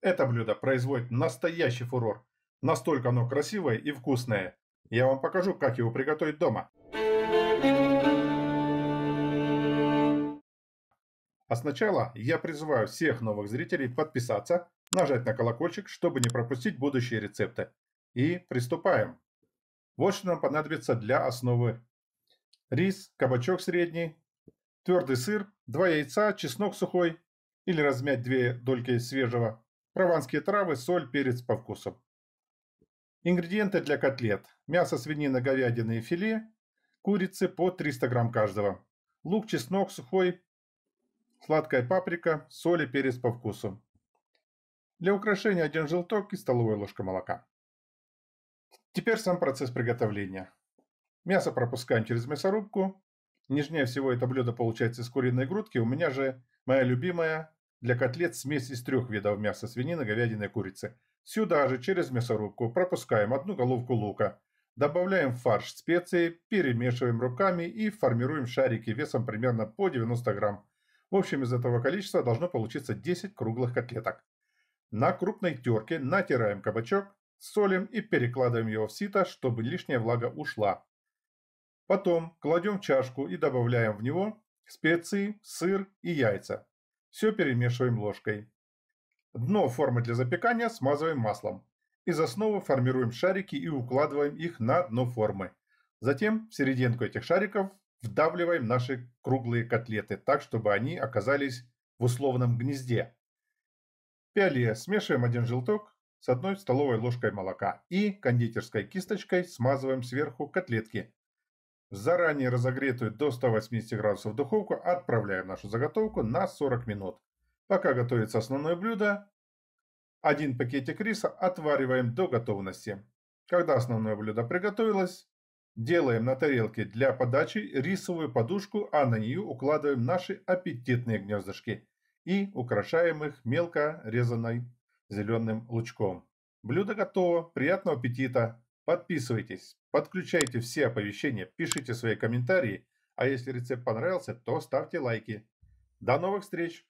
Это блюдо производит настоящий фурор. Настолько оно красивое и вкусное. Я вам покажу, как его приготовить дома. А сначала я призываю всех новых зрителей подписаться, нажать на колокольчик, чтобы не пропустить будущие рецепты. И приступаем. Вот что нам понадобится для основы. Рис, кабачок средний, твердый сыр, два яйца, чеснок сухой или размять две дольки свежего Прованские травы, соль, перец по вкусу. Ингредиенты для котлет. Мясо, свинина, говядины и филе. Курицы по 300 грамм каждого. Лук, чеснок сухой. Сладкая паприка, соль и перец по вкусу. Для украшения один желток и столовая ложка молока. Теперь сам процесс приготовления. Мясо пропускаем через мясорубку. Нежнее всего это блюдо получается из куриной грудки. У меня же моя любимая для котлет смесь из трех видов мяса свинины, говядины и курицы. Сюда же через мясорубку пропускаем одну головку лука. Добавляем фарш специи, перемешиваем руками и формируем шарики весом примерно по 90 грамм. В общем, из этого количества должно получиться 10 круглых котлеток. На крупной терке натираем кабачок, солим и перекладываем его в сито, чтобы лишняя влага ушла. Потом кладем в чашку и добавляем в него специи, сыр и яйца. Все перемешиваем ложкой. Дно формы для запекания смазываем маслом. Из основы формируем шарики и укладываем их на дно формы. Затем в серединку этих шариков вдавливаем наши круглые котлеты, так чтобы они оказались в условном гнезде. В смешиваем один желток с одной столовой ложкой молока и кондитерской кисточкой смазываем сверху котлетки, заранее разогретую до 180 градусов духовку отправляем нашу заготовку на 40 минут. Пока готовится основное блюдо, один пакетик риса отвариваем до готовности. Когда основное блюдо приготовилось, делаем на тарелке для подачи рисовую подушку, а на нее укладываем наши аппетитные гнездышки и украшаем их мелко резанной зеленым лучком. Блюдо готово, приятного аппетита! Подписывайтесь, подключайте все оповещения, пишите свои комментарии, а если рецепт понравился, то ставьте лайки. До новых встреч!